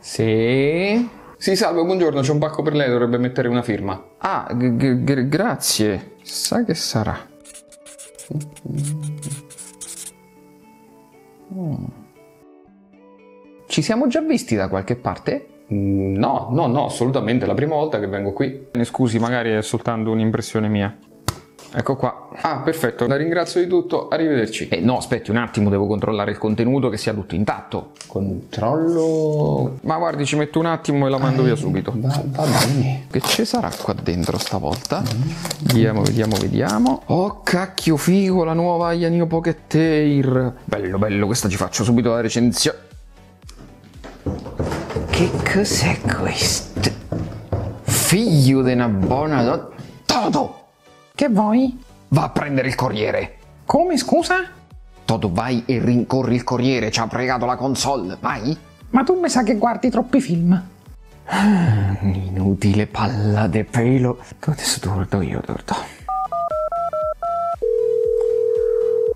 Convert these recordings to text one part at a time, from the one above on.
Sì. Sì, salve, buongiorno, c'è un pacco per lei, dovrebbe mettere una firma. Ah, g- g- grazie. Sa che sarà. Mm. Ci siamo già visti da qualche parte? Mm, no, no, no, assolutamente, è la prima volta che vengo qui. Ne scusi, magari è soltanto un'impressione mia. Ecco qua. Ah, perfetto. La ringrazio di tutto. Arrivederci. Eh no, aspetti un attimo, devo controllare il contenuto che sia tutto intatto. Controllo. Ma guardi, ci metto un attimo e la mando eh, via subito. Va, va, bene. Che ci sarà qua dentro stavolta? Mm. Vediamo, vediamo, vediamo. Oh, cacchio figo, la nuova Ianio Pocket Air. Bello, bello, questa ci faccio subito la recensione. Che cos'è questo? Figlio di una buona... Toto! Che vuoi? Va a prendere il corriere. Come, scusa? Todo, vai e rincorri il corriere, ci ha pregato la console, vai. Ma tu mi sa che guardi troppi film. Ah, inutile palla de pelo. Adesso tordo io, tordo.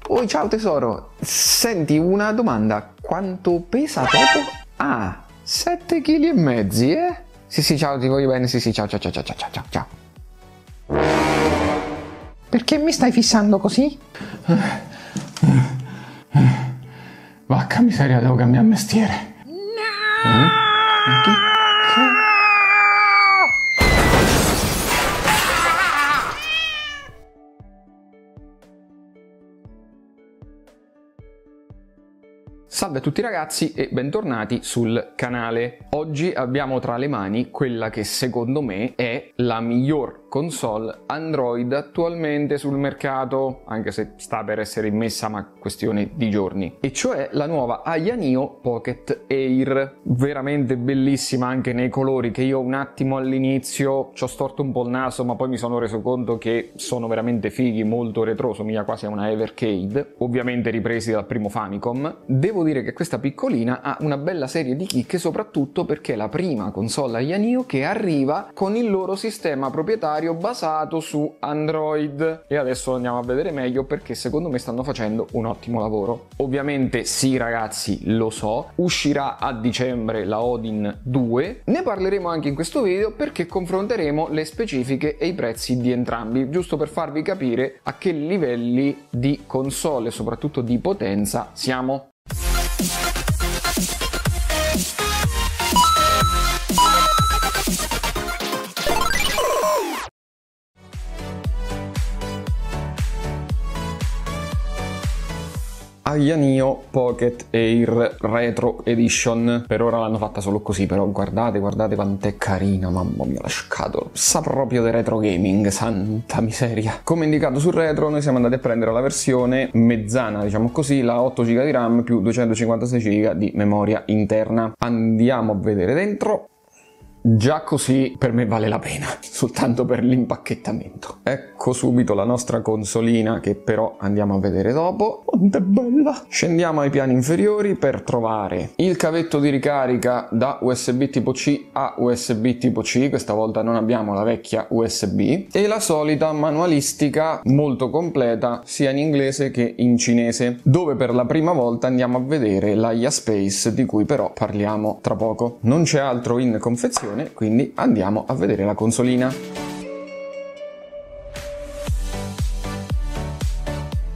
Oh, ciao tesoro. Senti, una domanda. Quanto pesa Toto? Ah, 7 kg e mezzi, eh? Sì, sì, ciao, ti voglio bene. Sì, sì, ciao, ciao, ciao, ciao, ciao, ciao. Perché mi stai fissando così? Vacca miseria, devo cambiare mestiere. No! Eh? Salve a tutti ragazzi e bentornati sul canale. Oggi abbiamo tra le mani quella che secondo me è la miglior console Android attualmente sul mercato, anche se sta per essere immessa ma questione di giorni, e cioè la nuova Aya Neo Pocket Air, veramente bellissima anche nei colori che io un attimo all'inizio ci ho storto un po' il naso ma poi mi sono reso conto che sono veramente fighi, molto retro, somiglia quasi a una Evercade, ovviamente ripresi dal primo Famicom. Devo dire che questa piccolina ha una bella serie di chicche soprattutto perché è la prima console Aya Neo che arriva con il loro sistema proprietario proprietario basato su Android e adesso lo andiamo a vedere meglio perché secondo me stanno facendo un ottimo lavoro. Ovviamente sì ragazzi, lo so, uscirà a dicembre la Odin 2, ne parleremo anche in questo video perché confronteremo le specifiche e i prezzi di entrambi, giusto per farvi capire a che livelli di console, soprattutto di potenza, siamo. Ayanio Pocket Air Retro Edition. Per ora l'hanno fatta solo così, però guardate, guardate quant'è carina, mamma mia la scatola. Sa proprio di retro gaming, santa miseria. Come indicato sul retro, noi siamo andati a prendere la versione mezzana, diciamo così, la 8 GB di RAM più 256 GB di memoria interna. Andiamo a vedere dentro. Già così per me vale la pena, soltanto per l'impacchettamento. Ecco subito la nostra consolina che però andiamo a vedere dopo. Quanto è bella! Scendiamo ai piani inferiori per trovare il cavetto di ricarica da USB tipo C a USB tipo C, questa volta non abbiamo la vecchia USB, e la solita manualistica molto completa sia in inglese che in cinese, dove per la prima volta andiamo a vedere la Space di cui però parliamo tra poco. Non c'è altro in confezione configurazione, quindi andiamo a vedere la consolina.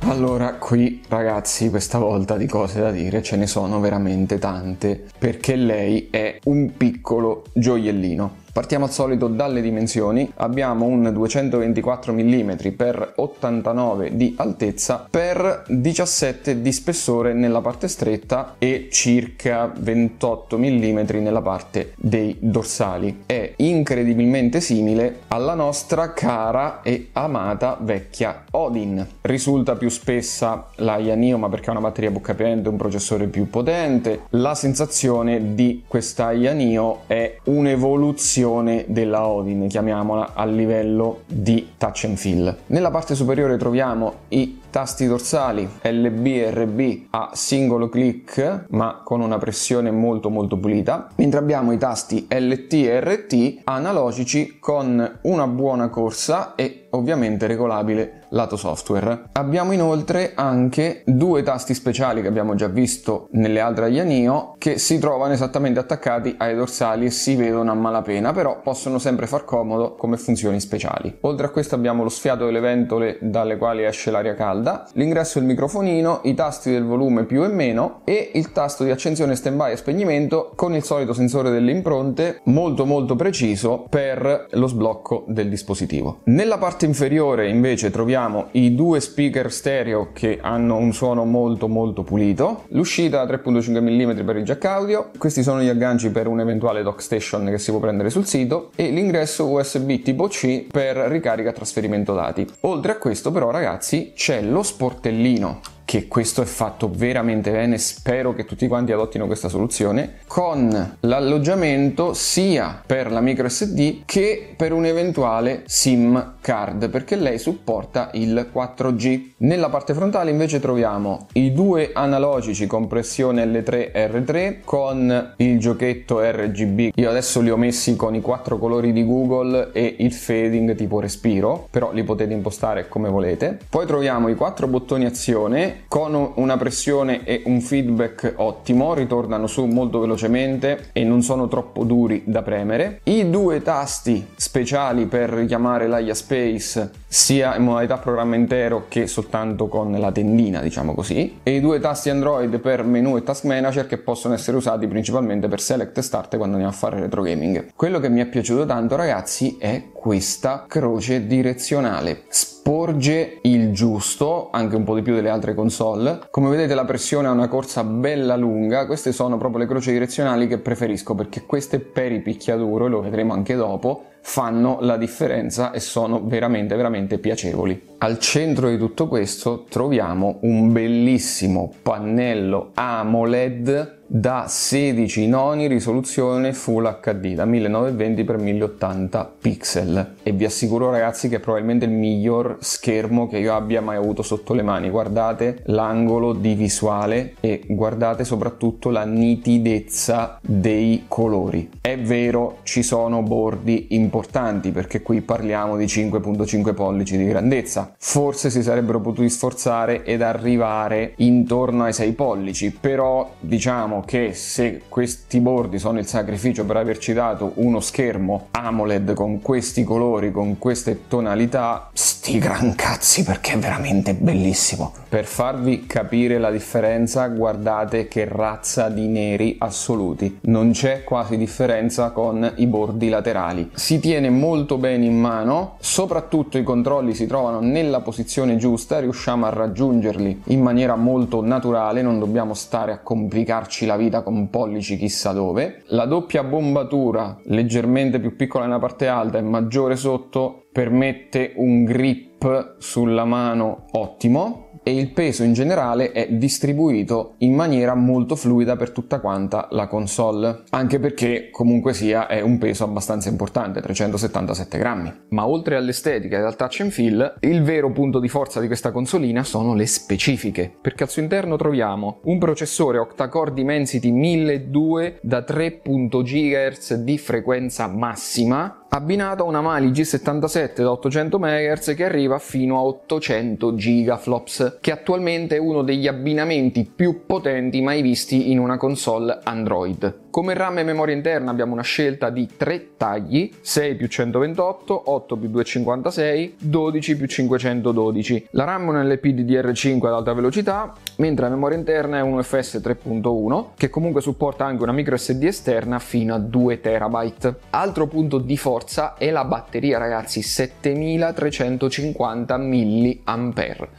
Allora, qui ragazzi, questa volta di cose da dire ce ne sono veramente tante, perché lei è un piccolo gioiellino. Partiamo al solito dalle dimensioni, abbiamo un 224 mm x 89 di altezza per 17 di spessore nella parte stretta e circa 28 mm nella parte dei dorsali. È incredibilmente simile alla nostra cara e amata vecchia Odin. Risulta più spessa la Ianio, ma perché ha una batteria bocca piente, un processore più potente. La sensazione di questa Ianio è un'evoluzione versione della Odin, chiamiamola, a livello di touch and feel. Nella parte superiore troviamo i tasti dorsali LB e RB a singolo click ma con una pressione molto molto pulita, mentre abbiamo i tasti LT e RT analogici con una buona corsa e ovviamente regolabile lato software. Abbiamo inoltre anche due tasti speciali che abbiamo già visto nelle altre agli anio che si trovano esattamente attaccati ai dorsali e si vedono a malapena, però possono sempre far comodo come funzioni speciali. Oltre a questo abbiamo lo sfiato delle ventole dalle quali esce l'aria calda calda, l'ingresso del microfonino, i tasti del volume più e meno e il tasto di accensione, stand by e spegnimento con il solito sensore delle impronte molto molto preciso per lo sblocco del dispositivo. Nella parte inferiore invece troviamo i due speaker stereo che hanno un suono molto molto pulito, l'uscita 3.5 mm per il jack audio, questi sono gli agganci per un eventuale dock station che si può prendere sul sito e l'ingresso USB tipo C per ricarica e trasferimento dati. Oltre a questo però ragazzi c'è lo lo sportellino che questo è fatto veramente bene, spero che tutti quanti adottino questa soluzione, con l'alloggiamento sia per la micro SD che per un eventuale SIM card, perché lei supporta il 4G. Nella parte frontale invece troviamo i due analogici compressione L3 R3 con il giochetto RGB. Io adesso li ho messi con i quattro colori di Google e il fading tipo respiro, però li potete impostare come volete. Poi troviamo i quattro bottoni azione con una pressione e un feedback ottimo, ritornano su molto velocemente e non sono troppo duri da premere. I due tasti speciali per richiamare l'AIA Space sia in modalità programma intero che soltanto con la tendina, diciamo così, e i due tasti Android per menu e task manager che possono essere usati principalmente per select e start quando andiamo a fare retro gaming. Quello che mi è piaciuto tanto, ragazzi, è questa croce direzionale. Sporge il giusto, anche un po' di più delle altre console. Come vedete la pressione ha una corsa bella lunga, queste sono proprio le croci direzionali che preferisco perché queste per i picchiaduro, lo vedremo anche dopo, fanno la differenza e sono veramente veramente piacevoli. Al centro di tutto questo troviamo un bellissimo pannello AMOLED da 16 noni risoluzione Full HD da 1920x1080 pixel e vi assicuro ragazzi che è probabilmente il miglior schermo che io abbia mai avuto sotto le mani guardate l'angolo di visuale e guardate soprattutto la nitidezza dei colori è vero ci sono bordi importanti perché qui parliamo di 5.5 pollici di grandezza forse si sarebbero potuti sforzare ed arrivare intorno ai 6 pollici però diciamo diciamo che se questi bordi sono il sacrificio per averci dato uno schermo AMOLED con questi colori, con queste tonalità, sti gran cazzi perché è veramente bellissimo. Per farvi capire la differenza guardate che razza di neri assoluti, non c'è quasi differenza con i bordi laterali. Si tiene molto bene in mano, soprattutto i controlli si trovano nella posizione giusta, riusciamo a raggiungerli in maniera molto naturale, non dobbiamo stare a complicarci la vita con pollici chissà dove. La doppia bombatura, leggermente più piccola nella parte alta e maggiore sotto, permette un grip sulla mano ottimo e il peso in generale è distribuito in maniera molto fluida per tutta quanta la console, anche perché comunque sia è un peso abbastanza importante, 377 grammi. Ma oltre all'estetica e al touch and feel, il vero punto di forza di questa consolina sono le specifiche, perché al suo interno troviamo un processore octa-core Dimensity 1200 da 3 GHz di frequenza massima abbinato a una Mali G77 da 800 MHz che arriva fino a 800 gigaflops, che attualmente è uno degli abbinamenti più potenti mai visti in una console Android. Come RAM e memoria interna abbiamo una scelta di 3 tagli, 6 più 128, 8 più 256, 12 più 512. La RAM è un LPDDR5 ad alta velocità, mentre la memoria interna è un UFS 3.1, che comunque supporta anche una micro SD esterna fino a 2 TB. Altro punto di forza è la batteria, ragazzi, 7350 mAh.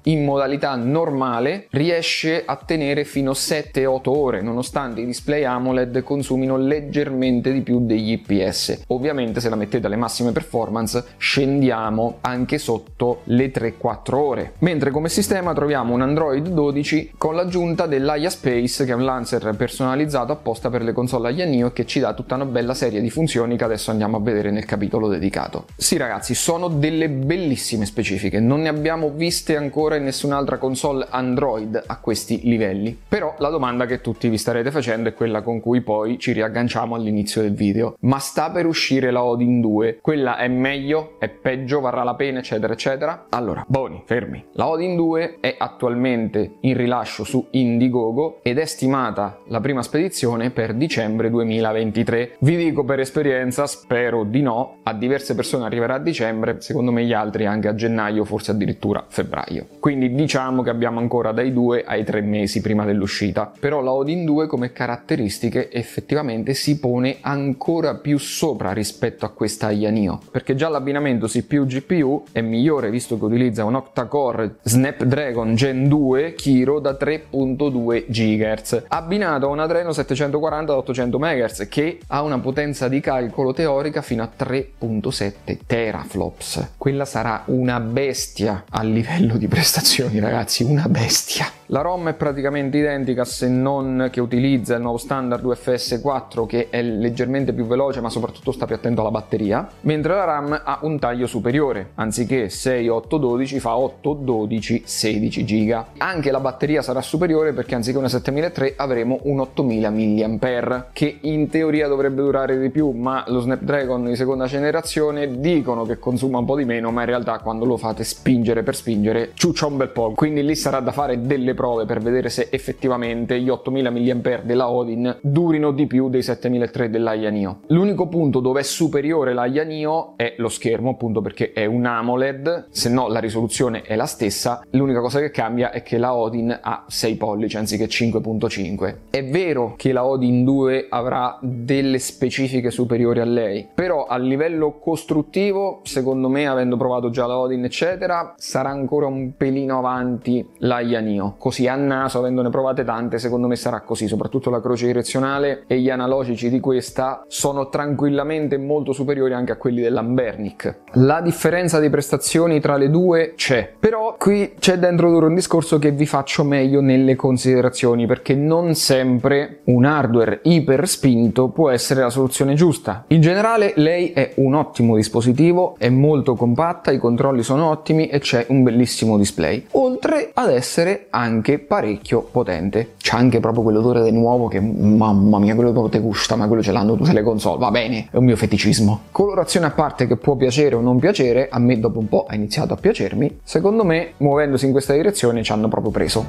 In modalità normale riesce a tenere fino a 7-8 ore, nonostante i display AMOLED consumino consumino leggermente di più degli IPS. Ovviamente se la mettete alle massime performance scendiamo anche sotto le 3-4 ore. Mentre come sistema troviamo un Android 12 con l'aggiunta dell'AIA Space che è un lancer personalizzato apposta per le console AIA Neo che ci dà tutta una bella serie di funzioni che adesso andiamo a vedere nel capitolo dedicato. Sì ragazzi, sono delle bellissime specifiche, non ne abbiamo viste ancora in nessun'altra console Android a questi livelli. Però la domanda che tutti vi starete facendo è quella con cui poi ci riagganciamo all'inizio del video. Ma sta per uscire la Odin 2, quella è meglio, è peggio, varrà la pena, eccetera, eccetera. Allora, buoni, fermi. La Odin 2 è attualmente in rilascio su Indiegogo ed è stimata la prima spedizione per dicembre 2023. Vi dico per esperienza, spero di no, a diverse persone arriverà a dicembre, secondo me gli altri anche a gennaio, forse addirittura febbraio. Quindi diciamo che abbiamo ancora dai due ai tre mesi prima dell'uscita. Però la Odin 2 come caratteristiche effettivamente effettivamente si pone ancora più sopra rispetto a questa IANIO perché già l'abbinamento CPU-GPU è migliore visto che utilizza un octa-core Snapdragon Gen 2 Kiro da 3.2 GHz, abbinato a un Adreno 740 da 800 MHz che ha una potenza di calcolo teorica fino a 3.7 teraflops. Quella sarà una bestia a livello di prestazioni, ragazzi, una bestia. La ROM è praticamente identica se non che utilizza il nuovo standard UFS PS4 che è leggermente più veloce ma soprattutto sta più attento alla batteria, mentre la RAM ha un taglio superiore, anziché 6, 8, 12 fa 8, 12, 16 giga. Anche la batteria sarà superiore perché anziché una 7003 avremo un 8000 mAh che in teoria dovrebbe durare di più ma lo Snapdragon di seconda generazione dicono che consuma un po' di meno ma in realtà quando lo fate spingere per spingere ciuccia un bel po' quindi lì sarà da fare delle prove per vedere se effettivamente gli 8000 mAh della Odin durino di più dei 7003 dell'AIA Neo. L'unico punto dove è superiore l'AIA Neo è lo schermo, appunto perché è un AMOLED, se no la risoluzione è la stessa, l'unica cosa che cambia è che la Odin ha 6 pollici anziché 5.5. È vero che la Odin 2 avrà delle specifiche superiori a lei, però a livello costruttivo, secondo me, avendo provato già la Odin eccetera, sarà ancora un pelino avanti l'AIA Neo. Così a naso, avendone provate tante, secondo me sarà così, soprattutto la croce direzionale e gli analogici di questa sono tranquillamente molto superiori anche a quelli dell'Ambernic. La differenza di prestazioni tra le due c'è, però qui c'è da introdurre un discorso che vi faccio meglio nelle considerazioni perché non sempre un hardware iper spinto può essere la soluzione giusta. In generale lei è un ottimo dispositivo, è molto compatta, i controlli sono ottimi e c'è un bellissimo display, oltre ad essere anche parecchio potente. C'è anche proprio quell'odore del nuovo che mamma mia quello non te gusta, ma quello ce l'hanno tutte le console, va bene, è un mio feticismo. Colorazione a parte che può piacere o non piacere, a me dopo un po' ha iniziato a piacermi, secondo me muovendosi in questa direzione ci hanno proprio preso.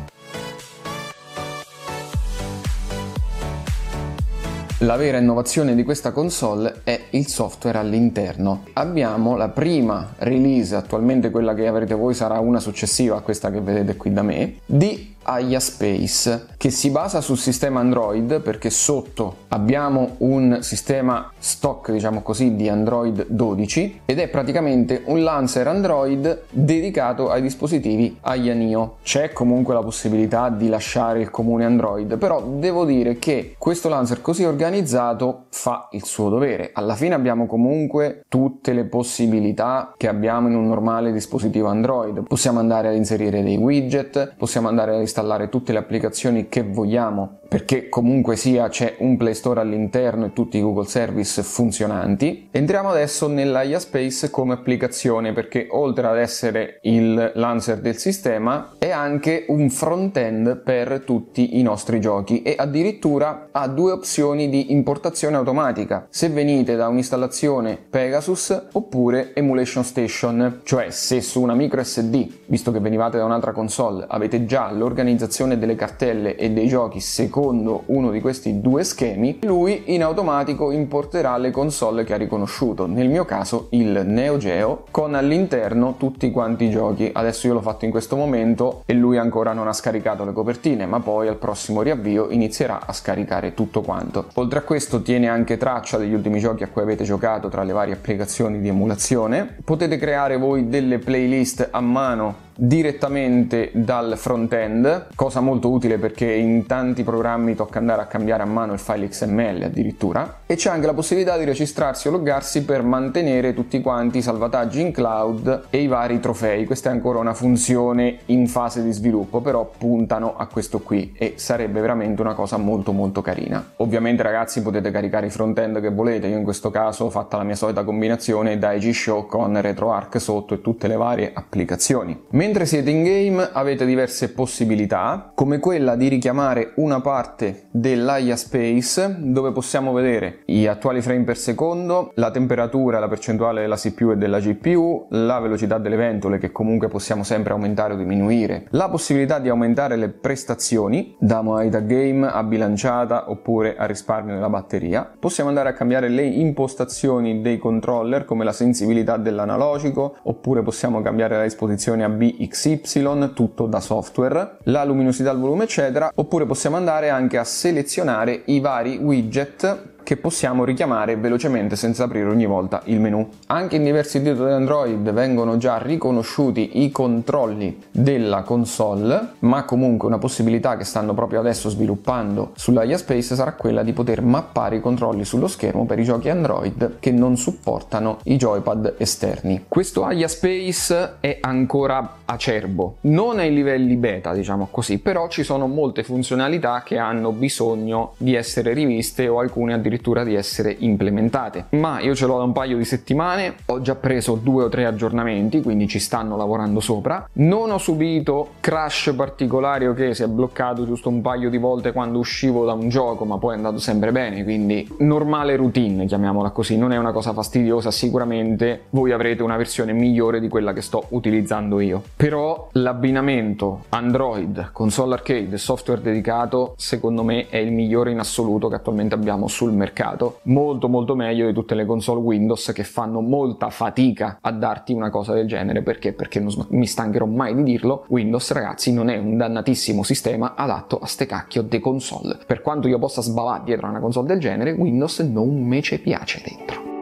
La vera innovazione di questa console è il software all'interno. Abbiamo la prima release, attualmente quella che avrete voi sarà una successiva a questa che vedete qui da me, di AIA Space che si basa sul sistema Android perché sotto abbiamo un sistema stock diciamo così di Android 12 ed è praticamente un lancer Android dedicato ai dispositivi AIA Neo. C'è comunque la possibilità di lasciare il comune Android però devo dire che questo lancer così organizzato fa il suo dovere. Alla fine abbiamo comunque tutte le possibilità che abbiamo in un normale dispositivo Android. Possiamo andare ad inserire dei widget, possiamo andare a installare installare tutte le applicazioni che vogliamo, perché comunque sia c'è un Play Store all'interno e tutti i Google Service funzionanti. Entriamo adesso nella Space come applicazione, perché oltre ad essere il lancer del sistema, è anche un front-end per tutti i nostri giochi e addirittura ha due opzioni di importazione automatica, se venite da un'installazione Pegasus oppure Emulation Station, cioè se su una micro SD, visto che venivate da un'altra console, avete già l'organizzazione organizzazione delle cartelle e dei giochi secondo uno di questi due schemi, lui in automatico importerà le console che ha riconosciuto, nel mio caso il Neo Geo, con all'interno tutti quanti i giochi. Adesso io l'ho fatto in questo momento e lui ancora non ha scaricato le copertine, ma poi al prossimo riavvio inizierà a scaricare tutto quanto. Oltre a questo tiene anche traccia degli ultimi giochi a cui avete giocato tra le varie applicazioni di emulazione. Potete creare voi delle playlist a mano direttamente dal front-end, cosa molto utile perché in tanti programmi tocca andare a cambiare a mano il file XML addirittura, e c'è anche la possibilità di registrarsi o loggarsi per mantenere tutti quanti i salvataggi in cloud e i vari trofei. Questa è ancora una funzione in fase di sviluppo, però puntano a questo qui e sarebbe veramente una cosa molto molto carina. Ovviamente ragazzi potete caricare i front-end che volete, io in questo caso ho fatto la mia solita combinazione da G-Show con RetroArch sotto e tutte le varie applicazioni. Mentre siete in game avete diverse possibilità, come quella di richiamare una parte dell'AIA Space dove possiamo vedere gli attuali frame per secondo, la temperatura, la percentuale della CPU e della GPU, la velocità delle ventole che comunque possiamo sempre aumentare o diminuire, la possibilità di aumentare le prestazioni da modalità game a bilanciata oppure a risparmio della batteria, possiamo andare a cambiare le impostazioni dei controller come la sensibilità dell'analogico oppure possiamo cambiare la disposizione a B XY, tutto da software, la luminosità, il volume eccetera, oppure possiamo andare anche a selezionare i vari widget che possiamo richiamare velocemente senza aprire ogni volta il menu. Anche in diversi titoli Android vengono già riconosciuti i controlli della console, ma comunque una possibilità che stanno proprio adesso sviluppando sull'AIA Space sarà quella di poter mappare i controlli sullo schermo per i giochi Android che non supportano i joypad esterni. Questo AIA Space è ancora acerbo, non ai livelli beta, diciamo così, però ci sono molte funzionalità che hanno bisogno di essere riviste o alcune addirittura addirittura di essere implementate. Ma io ce l'ho da un paio di settimane, ho già preso due o tre aggiornamenti, quindi ci stanno lavorando sopra. Non ho subito crash particolari o okay, che si è bloccato giusto un paio di volte quando uscivo da un gioco, ma poi è andato sempre bene, quindi normale routine, chiamiamola così, non è una cosa fastidiosa, sicuramente voi avrete una versione migliore di quella che sto utilizzando io. Però l'abbinamento Android, console arcade e software dedicato, secondo me è il migliore in assoluto che attualmente abbiamo sul mercato mercato, molto molto meglio di tutte le console Windows che fanno molta fatica a darti una cosa del genere, perché? Perché non mi stancherò mai di dirlo, Windows ragazzi non è un dannatissimo sistema adatto a ste cacchio de console. Per quanto io possa sbavare dietro a una console del genere, Windows non me ce piace dentro.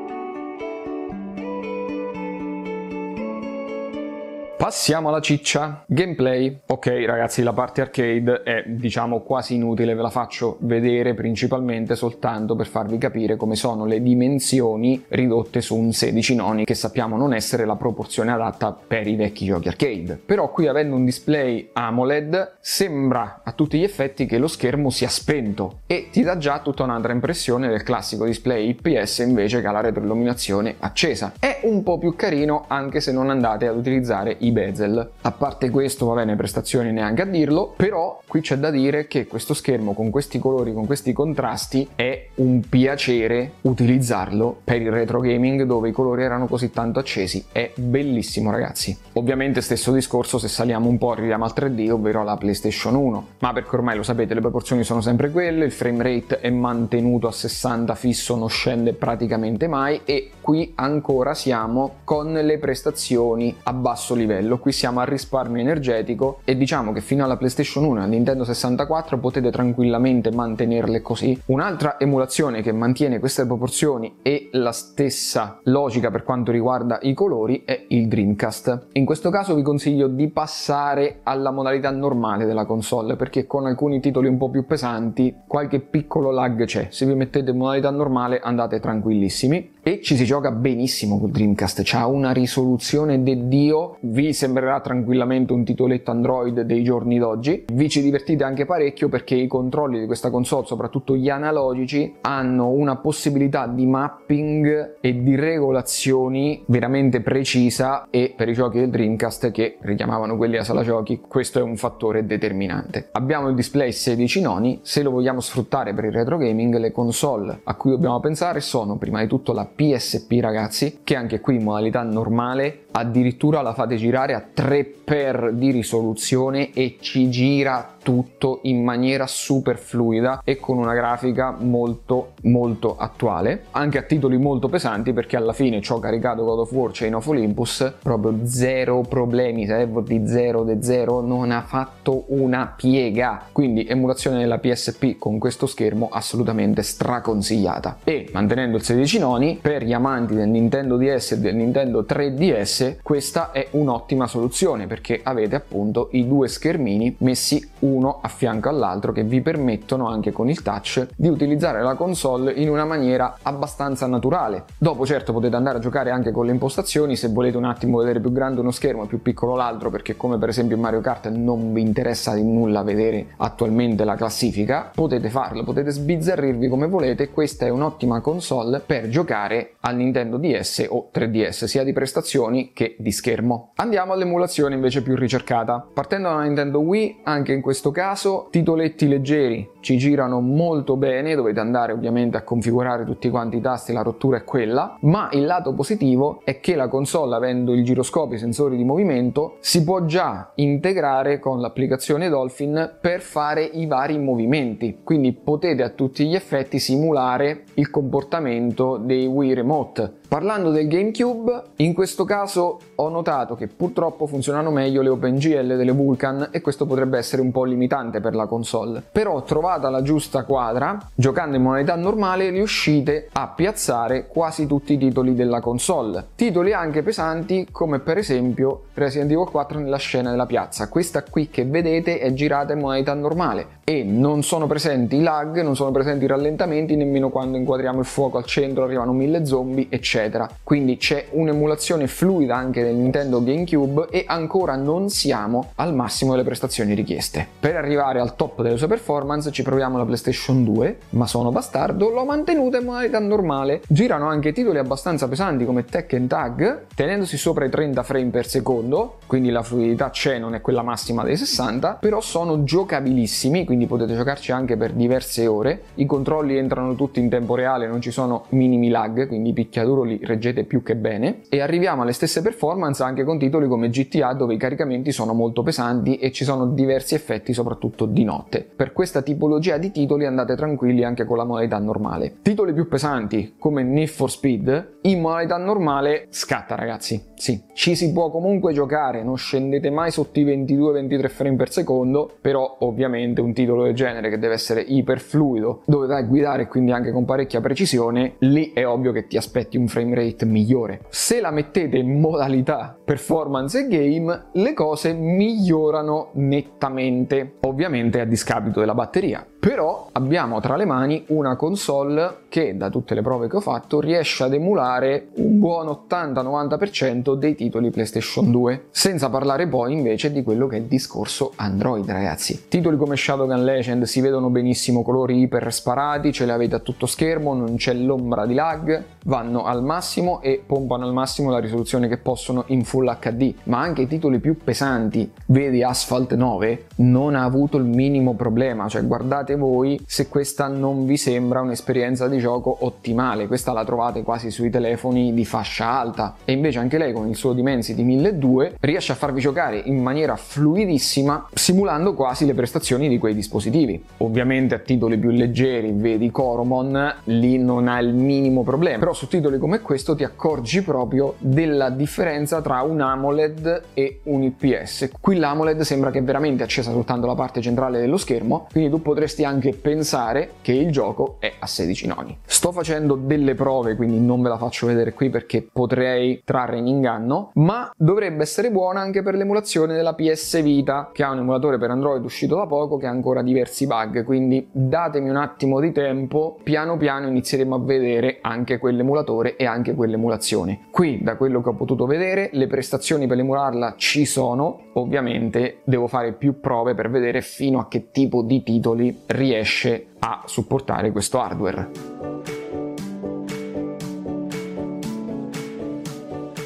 Passiamo alla ciccia. Gameplay. Ok ragazzi, la parte arcade è diciamo quasi inutile, ve la faccio vedere principalmente soltanto per farvi capire come sono le dimensioni ridotte su un 16 noni che sappiamo non essere la proporzione adatta per i vecchi giochi arcade. Però qui avendo un display AMOLED sembra a tutti gli effetti che lo schermo sia spento e ti dà già tutta un'altra impressione del classico display IPS invece che ha la retroilluminazione accesa. È un po' più carino anche se non andate ad utilizzare i bezel. A parte questo, va bene, prestazioni neanche a dirlo, però qui c'è da dire che questo schermo con questi colori, con questi contrasti, è un piacere utilizzarlo per il retro gaming dove i colori erano così tanto accesi. È bellissimo, ragazzi. Ovviamente stesso discorso se saliamo un po' arriviamo al 3D, ovvero alla PlayStation 1, ma perché ormai lo sapete, le proporzioni sono sempre quelle, il frame rate è mantenuto a 60 fisso, non scende praticamente mai e qui ancora siamo con le prestazioni a basso livello livello, qui siamo al risparmio energetico e diciamo che fino alla PlayStation 1 e alla Nintendo 64 potete tranquillamente mantenerle così. Un'altra emulazione che mantiene queste proporzioni e la stessa logica per quanto riguarda i colori è il Dreamcast. In questo caso vi consiglio di passare alla modalità normale della console perché con alcuni titoli un po' più pesanti qualche piccolo lag c'è. Se vi mettete in modalità normale andate tranquillissimi e ci si gioca benissimo col Dreamcast, ha una risoluzione del dio, vi sembrerà tranquillamente un titoletto Android dei giorni d'oggi, vi ci divertite anche parecchio perché i controlli di questa console, soprattutto gli analogici, hanno una possibilità di mapping e di regolazioni veramente precisa e per i giochi del Dreamcast che richiamavano quelli a sala giochi, questo è un fattore determinante. Abbiamo il display 16 noni, se lo vogliamo sfruttare per il retro gaming, le console a cui dobbiamo pensare sono prima di tutto la PSP ragazzi, che anche qui in modalità normale addirittura la fate girare a 3x di risoluzione e ci gira tutto in maniera super fluida e con una grafica molto molto attuale anche a titoli molto pesanti perché alla fine ci ho caricato God of War Chain of Olympus proprio zero problemi servo di 0 di 0 non ha fatto una piega quindi emulazione della PSP con questo schermo assolutamente straconsigliata e mantenendo il 16 noni per gli amanti del Nintendo DS e del Nintendo 3DS questa è un'ottima soluzione perché avete appunto i due schermini messi uno a fianco all'altro che vi permettono anche con il touch di utilizzare la console in una maniera abbastanza naturale. Dopo certo potete andare a giocare anche con le impostazioni se volete un attimo vedere più grande uno schermo e più piccolo l'altro perché come per esempio in Mario Kart non vi interessa di nulla vedere attualmente la classifica, potete farlo, potete sbizzarrirvi come volete, questa è un'ottima console per giocare pari al Nintendo DS o 3DS, sia di prestazioni che di schermo. Andiamo all'emulazione invece più ricercata. Partendo da Nintendo Wii, anche in questo caso titoletti leggeri, ci girano molto bene, dovete andare ovviamente a configurare tutti quanti i tasti, la rottura è quella, ma il lato positivo è che la console avendo il giroscopio e i sensori di movimento si può già integrare con l'applicazione Dolphin per fare i vari movimenti, quindi potete a tutti gli effetti simulare il comportamento dei Wii Remote. Parlando del GameCube, in questo caso ho notato che purtroppo funzionano meglio le OpenGL delle Vulkan e questo potrebbe essere un po' limitante per la console. Però trovate trovata la giusta quadra, giocando in modalità normale riuscite a piazzare quasi tutti i titoli della console. Titoli anche pesanti come per esempio Resident Evil 4 nella scena della piazza. Questa qui che vedete è girata in modalità normale, e non sono presenti i lag, non sono presenti i rallentamenti, nemmeno quando inquadriamo il fuoco al centro arrivano mille zombie, eccetera. Quindi c'è un'emulazione fluida anche del Nintendo GameCube e ancora non siamo al massimo delle prestazioni richieste. Per arrivare al top delle sue performance ci proviamo la PlayStation 2, ma sono bastardo, l'ho mantenuta in modalità normale. Girano anche titoli abbastanza pesanti come Tekken Tag, tenendosi sopra i 30 frame per secondo, quindi la fluidità c'è, non è quella massima dei 60, però sono giocabilissimi, quindi quindi potete giocarci anche per diverse ore. I controlli entrano tutti in tempo reale, non ci sono minimi lag, quindi picchiaduro li reggete più che bene. E arriviamo alle stesse performance anche con titoli come GTA dove i caricamenti sono molto pesanti e ci sono diversi effetti soprattutto di notte. Per questa tipologia di titoli andate tranquilli anche con la modalità normale. Titoli più pesanti come Need for Speed, in modalità normale scatta ragazzi, sì. Ci si può comunque giocare, non scendete mai sotto i 22-23 frame per secondo, però ovviamente un titolo titolo del genere che deve essere iperfluido, dove vai a guidare quindi anche con parecchia precisione, lì è ovvio che ti aspetti un frame rate migliore. Se la mettete in modalità performance e game, le cose migliorano nettamente, ovviamente a discapito della batteria però abbiamo tra le mani una console che, da tutte le prove che ho fatto, riesce ad emulare un buon 80-90% dei titoli PlayStation 2. Senza parlare poi invece di quello che è il discorso Android, ragazzi. Titoli come Shadowgun Legend si vedono benissimo colori iper sparati, ce li avete a tutto schermo, non c'è l'ombra di lag, vanno al massimo e pompano al massimo la risoluzione che possono in full HD. Ma anche i titoli più pesanti, vedi Asphalt 9, non ha avuto il minimo problema, cioè guardate voi se questa non vi sembra un'esperienza di gioco ottimale. Questa la trovate quasi sui telefoni di fascia alta e invece anche lei con il suo Dimensity 1200 riesce a farvi giocare in maniera fluidissima simulando quasi le prestazioni di quei dispositivi. Ovviamente a titoli più leggeri, vedi Coromon, lì non ha il minimo problema, però su titoli come questo ti accorgi proprio della differenza tra un AMOLED e un IPS. Qui l'AMOLED sembra che veramente accesa soltanto la parte centrale dello schermo, quindi tu potresti potresti anche pensare che il gioco è a 16 noni. Sto facendo delle prove, quindi non ve la faccio vedere qui perché potrei trarre in inganno, ma dovrebbe essere buona anche per l'emulazione della PS Vita, che ha un emulatore per Android uscito da poco che ha ancora diversi bug, quindi datemi un attimo di tempo, piano piano inizieremo a vedere anche quell'emulatore e anche quell'emulazione. Qui, da quello che ho potuto vedere, le prestazioni per emularla ci sono, ovviamente devo fare più prove per vedere fino a che tipo di titoli riesce a supportare questo hardware.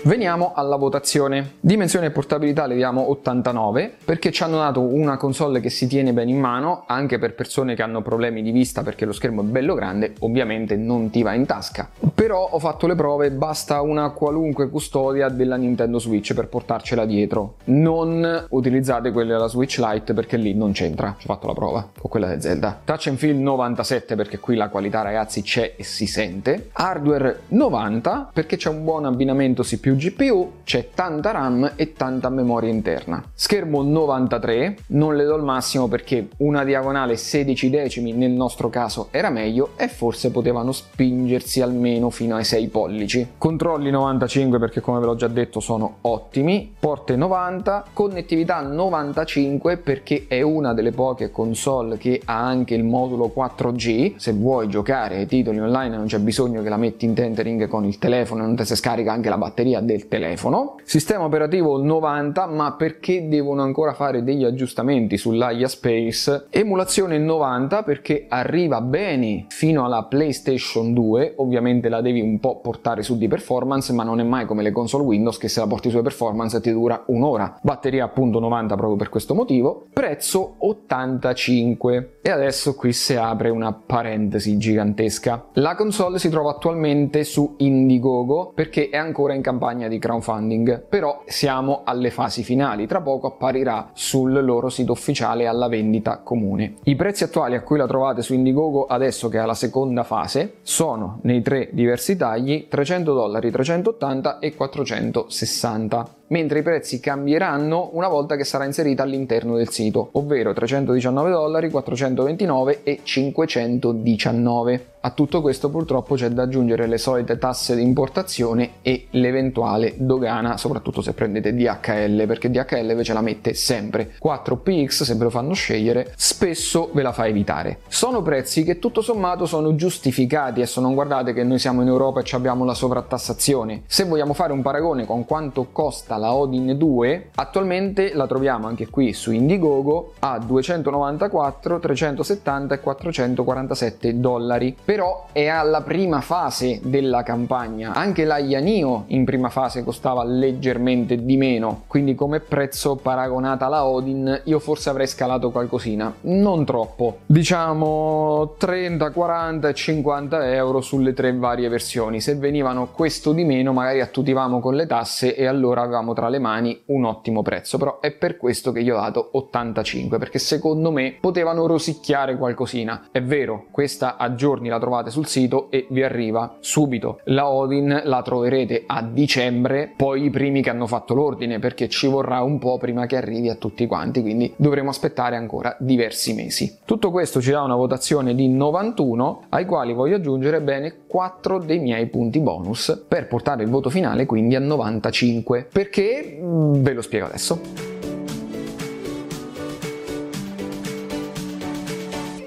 Veniamo alla votazione. Dimensione e portabilità le leviamo 89 perché ci hanno dato una console che si tiene bene in mano anche per persone che hanno problemi di vista perché lo schermo è bello grande, ovviamente non ti va in tasca. Però ho fatto le prove, basta una qualunque custodia della Nintendo Switch per portarcela dietro. Non utilizzate quella della Switch Lite perché lì non c'entra, ho fatto la prova, o quella di Zelda. Touch and Feel 97 perché qui la qualità ragazzi c'è e si sente. Hardware 90 perché c'è un buon abbinamento CPU più GPU, c'è tanta RAM e tanta memoria interna. Schermo 93, non le do il massimo perché una diagonale 16 decimi nel nostro caso era meglio e forse potevano spingersi almeno fino ai 6 pollici. Controlli 95 perché come ve l'ho già detto sono ottimi, porte 90, connettività 95 perché è una delle poche console che ha anche il modulo 4G, se vuoi giocare ai titoli online non c'è bisogno che la metti in tendering con il telefono, non te se scarica anche la batteria batteria del telefono. Sistema operativo 90, ma perché devono ancora fare degli aggiustamenti sull'AIA Space? Emulazione 90 perché arriva bene fino alla PlayStation 2, ovviamente la devi un po' portare su di performance, ma non è mai come le console Windows che se la porti su di performance ti dura un'ora. Batteria appunto 90 proprio per questo motivo, prezzo 85. E adesso qui si apre una parentesi gigantesca. La console si trova attualmente su Indiegogo perché è ancora in campagna campagna di crowdfunding, però siamo alle fasi finali, tra poco apparirà sul loro sito ufficiale alla vendita comune. I prezzi attuali a cui la trovate su Indiegogo adesso che è alla seconda fase sono nei tre diversi tagli 300 dollari, 380 e 460 mentre i prezzi cambieranno una volta che sarà inserita all'interno del sito, ovvero 319 dollari, 429 e 519. A tutto questo purtroppo c'è da aggiungere le solite tasse di importazione e l'eventuale dogana, soprattutto se prendete DHL, perché DHL ve ce la mette sempre. 4PX, se ve lo fanno scegliere, spesso ve la fa evitare. Sono prezzi che tutto sommato sono giustificati, adesso non guardate che noi siamo in Europa e abbiamo la sovrattassazione. Se vogliamo fare un paragone con quanto costa la Odin 2 attualmente la troviamo anche qui su Indiegogo a 294, 370 e 447 dollari però è alla prima fase della campagna anche la Yanio in prima fase costava leggermente di meno quindi come prezzo paragonata alla Odin io forse avrei scalato qualcosina non troppo diciamo 30, 40 e 50 euro sulle tre varie versioni se venivano questo di meno magari attutivamo con le tasse e allora avevamo abbiamo tra le mani un ottimo prezzo, però è per questo che io dato 85 perché secondo me potevano rosicchiare qualcosina. È vero, questa a giorni la trovate sul sito e vi arriva subito. La Odin la troverete a dicembre, poi i primi che hanno fatto l'ordine perché ci vorrà un po' prima che arrivi a tutti quanti, quindi dovremo aspettare ancora diversi mesi. Tutto questo ci dà una votazione di 91 ai quali voglio aggiungere bene 4 dei miei punti bonus per portare il voto finale quindi a 95 perché che mm, ve lo spiego adesso.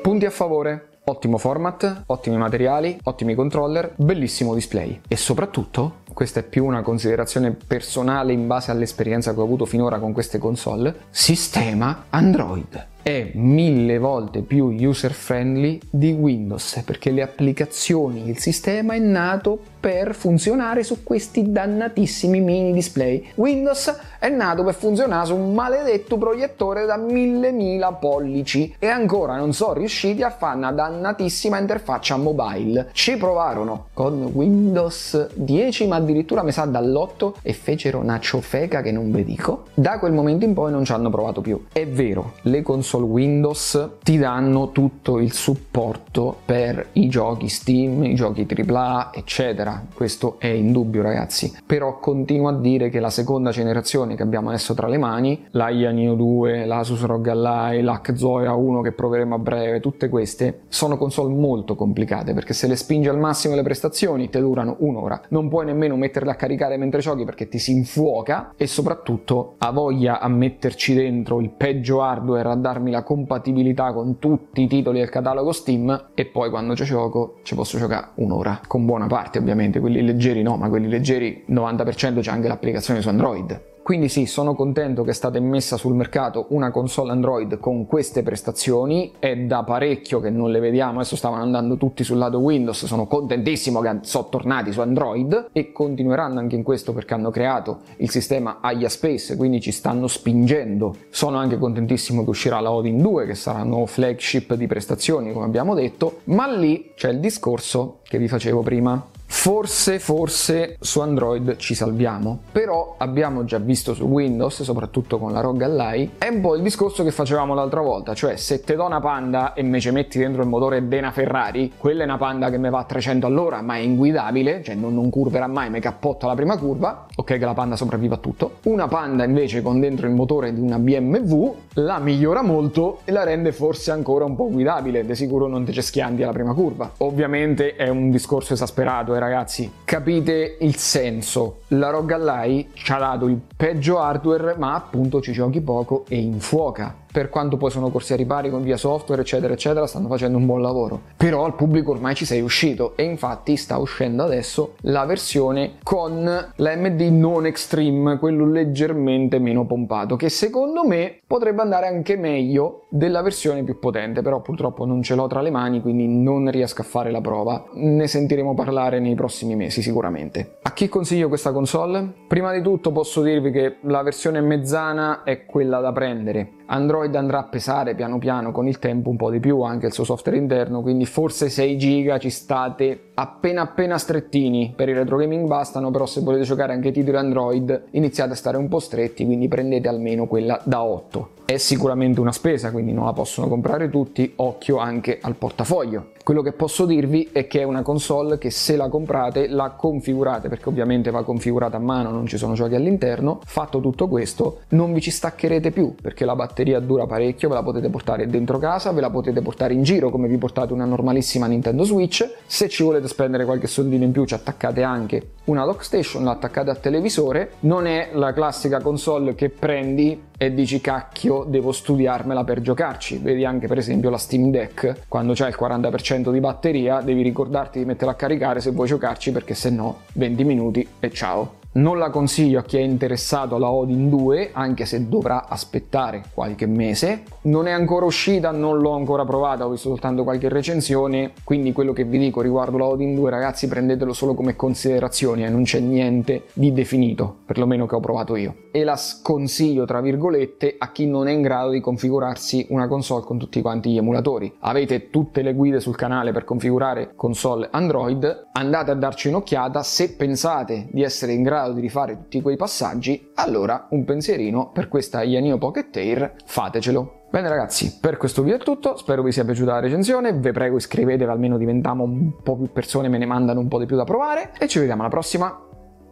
Punti a favore. Ottimo format, ottimi materiali, ottimi controller, bellissimo display e soprattutto, questa è più una considerazione personale in base all'esperienza che ho avuto finora con queste console, sistema Android è mille volte più user friendly di Windows perché le applicazioni, il sistema è nato per funzionare su questi dannatissimi mini display. Windows è nato per funzionare su un maledetto proiettore da mille mila pollici e ancora non sono riusciti a fare una dannatissima interfaccia mobile. Ci provarono con Windows 10 ma addirittura mi sa dall'8 e fecero una ciofeca che non vi dico. Da quel momento in poi non ci hanno provato più. È vero, le console console Windows ti danno tutto il supporto per i giochi Steam, i giochi AAA, eccetera. Questo è indubbio, ragazzi. Però continuo a dire che la seconda generazione che abbiamo adesso tra le mani, la Ianino 2, l'Asus ROG Ally, l'Hack Zoya 1 che proveremo a breve, tutte queste sono console molto complicate perché se le spingi al massimo le prestazioni te durano un'ora. Non puoi nemmeno metterle a caricare mentre giochi perché ti si infuoca e soprattutto ha voglia a metterci dentro il peggio hardware a darmi verificarmi la compatibilità con tutti i titoli del catalogo Steam e poi quando ci gioco ci posso giocare un'ora, con buona parte ovviamente, quelli leggeri no, ma quelli leggeri 90% c'è anche l'applicazione su Android quindi sì, sono contento che è stata immessa sul mercato una console Android con queste prestazioni, è da parecchio che non le vediamo, adesso stavano andando tutti sul lato Windows, sono contentissimo che sono tornati su Android e continueranno anche in questo perché hanno creato il sistema AIA Space, quindi ci stanno spingendo. Sono anche contentissimo che uscirà la Odin 2, che sarà il nuovo flagship di prestazioni, come abbiamo detto, ma lì c'è il discorso che vi facevo prima Forse, forse su Android ci salviamo, però abbiamo già visto su Windows, soprattutto con la ROG Ally, è un po' il discorso che facevamo l'altra volta, cioè se te do una Panda e me ci metti dentro il motore de Ferrari, quella è una Panda che mi va a 300 all'ora ma è inguidabile, cioè non, non curverà mai, mi cappotta la prima curva, ok che la Panda sopravviva a tutto. Una Panda invece con dentro il motore di una BMW la migliora molto e la rende forse ancora un po' guidabile, di sicuro non te ce schianti alla prima curva. Ovviamente è un discorso esasperato, eh ragazzi. Capite il senso. La Rogue Ally ci ha dato il peggio hardware, ma appunto ci giochi poco e infuoca per quanto poi sono corsi a ripari con via software eccetera eccetera stanno facendo un buon lavoro però al pubblico ormai ci sei uscito e infatti sta uscendo adesso la versione con l'AMD non extreme quello leggermente meno pompato che secondo me potrebbe andare anche meglio della versione più potente però purtroppo non ce l'ho tra le mani quindi non riesco a fare la prova ne sentiremo parlare nei prossimi mesi sicuramente a chi consiglio questa console? prima di tutto posso dirvi che la versione mezzana è quella da prendere Android andrà a pesare piano piano con il tempo un po' di più anche il suo software interno, quindi forse 6 giga ci state appena appena strettini per il retro gaming bastano però se volete giocare anche titoli android iniziate a stare un po' stretti quindi prendete almeno quella da 8 è sicuramente una spesa quindi non la possono comprare tutti occhio anche al portafoglio quello che posso dirvi è che è una console che se la comprate la configurate perché ovviamente va configurata a mano non ci sono giochi all'interno fatto tutto questo non vi ci staccherete più perché la batteria dura parecchio ve la potete portare dentro casa ve la potete portare in giro come vi portate una normalissima Nintendo Switch se ci volete volete spendere qualche soldino in più ci attaccate anche una dock station, l'attaccate al televisore, non è la classica console che prendi e dici cacchio devo studiarmela per giocarci, vedi anche per esempio la Steam Deck, quando c'è il 40% di batteria devi ricordarti di metterla a caricare se vuoi giocarci perché se no 20 minuti e ciao. Non la consiglio a chi è interessato alla Odin 2, anche se dovrà aspettare qualche mese. Non è ancora uscita, non l'ho ancora provata, ho visto soltanto qualche recensione, quindi quello che vi dico riguardo la Odin 2, ragazzi, prendetelo solo come considerazione, eh, non c'è niente di definito, perlomeno che ho provato io. E la sconsiglio, tra virgolette, a chi non è in grado di configurarsi una console con tutti quanti gli emulatori. Avete tutte le guide sul canale per configurare console Android, andate a darci un'occhiata se pensate di essere in grado grado di rifare tutti quei passaggi, allora un pensierino per questa Yanio Pocket Air fatecelo. Bene ragazzi, per questo video è tutto, spero vi sia piaciuta la recensione, vi prego iscrivetevi almeno diventiamo un po' più persone, me ne mandano un po' di più da provare e ci vediamo alla prossima.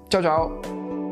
Ciao ciao!